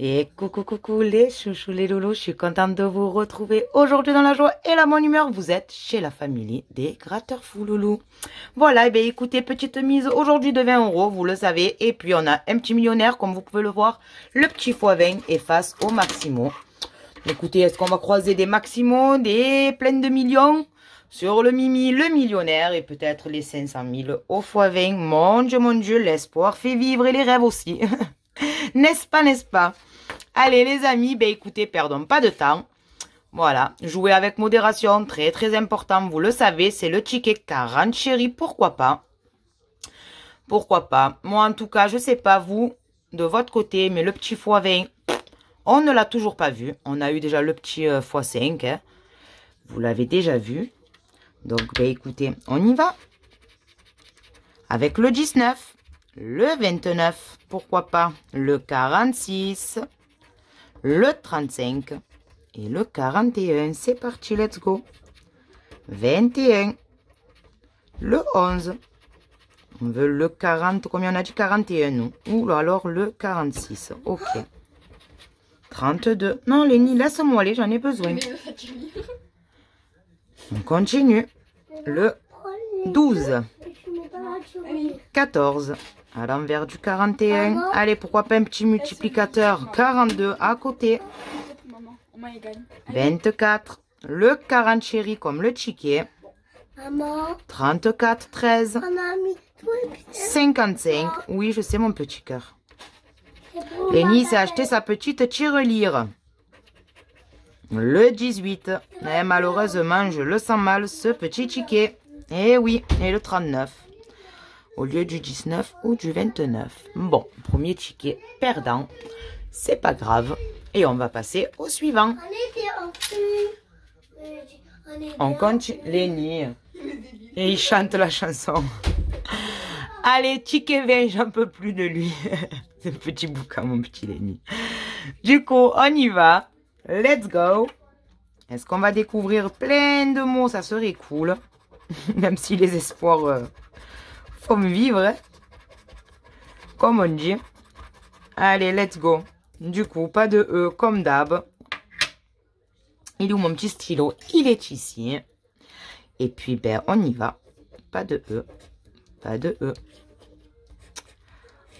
Et coucou coucou les chouchous les loulous, je suis contente de vous retrouver aujourd'hui dans la joie et la bonne humeur. Vous êtes chez la famille des gratteurs fous loulous. Voilà, et eh bien écoutez, petite mise aujourd'hui de 20 euros, vous le savez. Et puis on a un petit millionnaire, comme vous pouvez le voir, le petit x 20 est face au maximo. Écoutez, est-ce qu'on va croiser des maximaux, des pleines de millions sur le Mimi, le millionnaire et peut-être les 500 000 au x 20 Mon Dieu, mon Dieu, l'espoir fait vivre et les rêves aussi n'est-ce pas, n'est-ce pas Allez les amis, ben écoutez, perdons pas de temps. Voilà, jouez avec modération, très très important, vous le savez, c'est le ticket 40 chérie, pourquoi pas Pourquoi pas Moi en tout cas, je sais pas vous, de votre côté, mais le petit x20, on ne l'a toujours pas vu. On a eu déjà le petit x5, euh, hein. vous l'avez déjà vu. Donc ben écoutez, on y va avec le 19 le 29, pourquoi pas, le 46, le 35 et le 41. C'est parti, let's go. 21, le 11, on veut le 40, combien on a dit 41, nous Ou alors le 46, ok. 32, non Lenny, laisse-moi aller, j'en ai besoin. On continue. Le 12, 14, ah à l'envers du 41. Allez, pourquoi pas un petit multiplicateur 42 à côté. 24. Le 40 chéri comme le ticket. 34, 13. 55. Oui, je sais mon petit cœur. Lénie s'est acheté sa petite tirelire. Le 18. Et eh, malheureusement, je le sens mal, ce petit ticket. Et eh oui, et le 39 au lieu du 19 ou du 29. Bon, premier ticket perdant, c'est pas grave. Et on va passer au suivant. On compte Lenny. Et il chante la chanson. Allez, ticket 20, j'en peux plus de lui. un petit bouquin, mon petit Lenny. Du coup, on y va. Let's go. Est-ce qu'on va découvrir plein de mots Ça serait cool. Même si les espoirs... Euh, faut me vivre. Hein. Comme on dit. Allez, let's go. Du coup, pas de E comme d'hab. Il est où mon petit stylo Il est ici. Et puis, ben, on y va. Pas de E. Pas de E.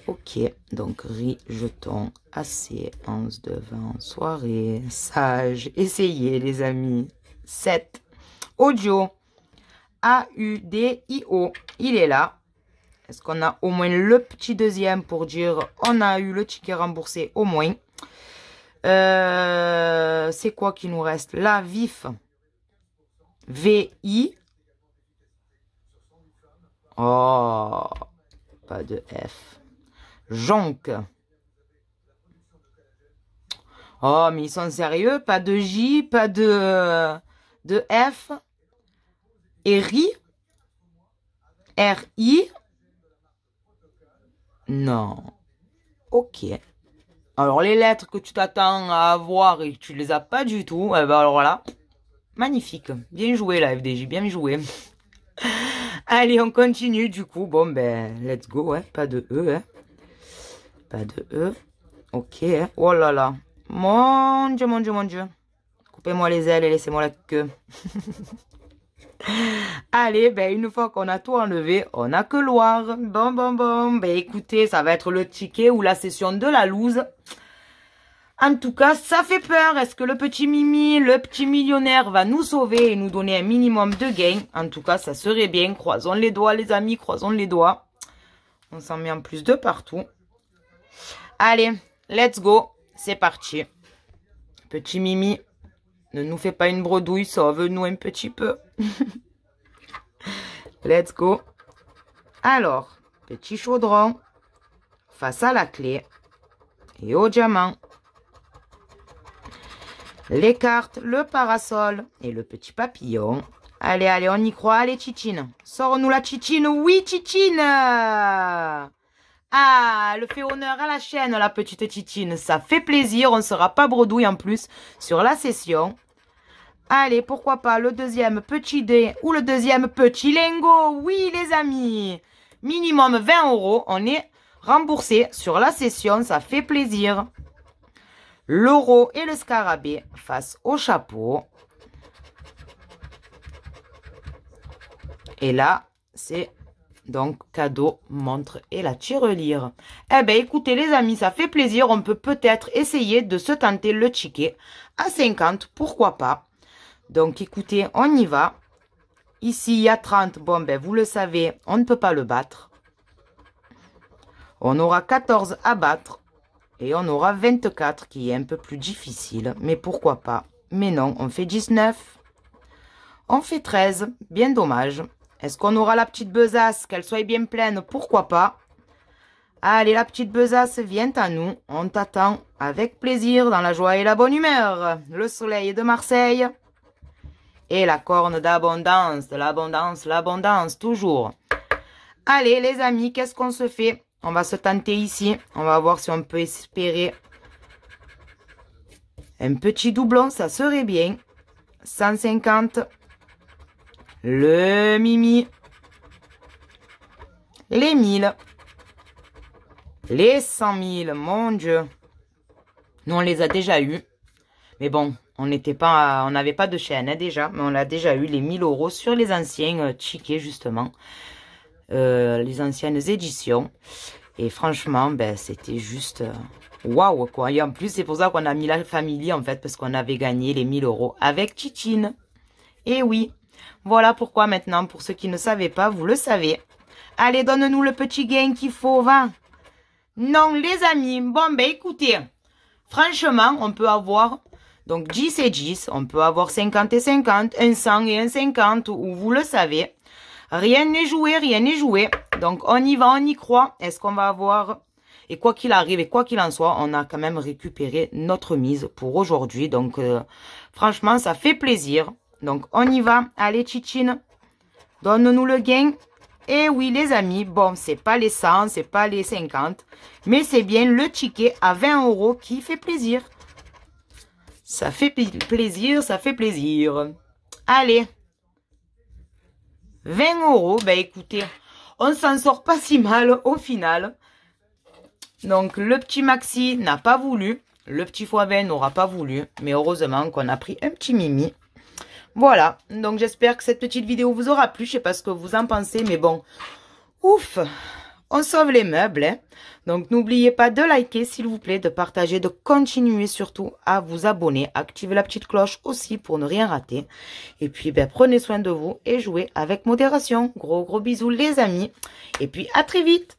Ok, donc riz, jetons, assez, de devant, soirée, sage, essayez les amis. 7. Audio. A-U-D-I-O. Il est là. Est-ce qu'on a au moins le petit deuxième pour dire on a eu le ticket remboursé au moins euh, C'est quoi qui nous reste La VIF. V-I. Oh, pas de F. Jonque. Oh, mais ils sont sérieux Pas de J, pas de, de F. Et RI. i non. Ok. Alors les lettres que tu t'attends à avoir et tu les as pas du tout, eh ben alors là, magnifique. Bien joué la FDJ, bien joué. Allez, on continue du coup. Bon ben, let's go, hein. pas de E. Hein. Pas de E. Ok. Oh là là. Mon dieu, mon dieu, mon dieu. Coupez-moi les ailes et laissez-moi la queue. Allez, ben une fois qu'on a tout enlevé, on a que Loire. Bon, bon, bon. Ben écoutez, ça va être le ticket ou la session de la loose. En tout cas, ça fait peur. Est-ce que le petit Mimi, le petit millionnaire va nous sauver et nous donner un minimum de gains En tout cas, ça serait bien. Croisons les doigts, les amis, croisons les doigts. On s'en met en plus de partout. Allez, let's go. C'est parti. Petit Mimi, ne nous fais pas une bredouille, sauve-nous un petit peu. Let's go. Alors, petit chaudron face à la clé et au diamant. Les cartes, le parasol et le petit papillon. Allez, allez, on y croit, allez, Chichine. Sors-nous la Chichine, oui, Chichine ah, le fait honneur à la chaîne, la petite titine. Ça fait plaisir, on ne sera pas bredouille en plus sur la session. Allez, pourquoi pas le deuxième petit dé ou le deuxième petit lingot. Oui, les amis, minimum 20 euros. On est remboursé sur la session, ça fait plaisir. L'euro et le scarabée face au chapeau. Et là, c'est donc, cadeau, montre et la tirelire. Eh bien, écoutez les amis, ça fait plaisir. On peut peut-être essayer de se tenter le ticket à 50, pourquoi pas. Donc, écoutez, on y va. Ici, il y a 30. Bon, ben, vous le savez, on ne peut pas le battre. On aura 14 à battre. Et on aura 24 qui est un peu plus difficile. Mais pourquoi pas. Mais non, on fait 19. On fait 13. Bien dommage. Est-ce qu'on aura la petite besace, qu'elle soit bien pleine Pourquoi pas Allez, la petite besace, vient à nous. On t'attend avec plaisir, dans la joie et la bonne humeur. Le soleil de Marseille et la corne d'abondance, de l'abondance, l'abondance, toujours. Allez, les amis, qu'est-ce qu'on se fait On va se tenter ici. On va voir si on peut espérer un petit doublon, ça serait bien. 150 le mimi, les 1000. les 100 000. mon Dieu. Nous, on les a déjà eus. Mais bon, on n'était pas, on n'avait pas de chaîne hein, déjà, mais on a déjà eu les 1000 euros sur les anciens tickets justement, euh, les anciennes éditions. Et franchement, ben c'était juste euh, waouh quoi. Et en plus, c'est pour ça qu'on a mis la famille en fait, parce qu'on avait gagné les 1000 euros avec Titine. Et oui. Voilà pourquoi maintenant, pour ceux qui ne savaient pas, vous le savez. Allez, donne-nous le petit gain qu'il faut, va. Non, les amis. Bon, ben écoutez, franchement, on peut avoir donc 10 et 10, on peut avoir 50 et 50, un 100 et un 50, ou vous le savez. Rien n'est joué, rien n'est joué. Donc on y va, on y croit. Est-ce qu'on va avoir... Et quoi qu'il arrive et quoi qu'il en soit, on a quand même récupéré notre mise pour aujourd'hui. Donc euh, franchement, ça fait plaisir. Donc, on y va. Allez, Chichine, donne-nous le gain. Et eh oui, les amis, bon, c'est pas les 100, c'est pas les 50, mais c'est bien le ticket à 20 euros qui fait plaisir. Ça fait plaisir, ça fait plaisir. Allez, 20 euros, ben écoutez, on s'en sort pas si mal au final. Donc, le petit Maxi n'a pas voulu, le petit x n'aura pas voulu, mais heureusement qu'on a pris un petit Mimi. Voilà, donc j'espère que cette petite vidéo vous aura plu. Je sais pas ce que vous en pensez, mais bon. Ouf on sauve les meubles. Hein. Donc n'oubliez pas de liker s'il vous plaît, de partager, de continuer surtout à vous abonner. Activez la petite cloche aussi pour ne rien rater. Et puis ben, prenez soin de vous et jouez avec modération. Gros gros bisous les amis. Et puis à très vite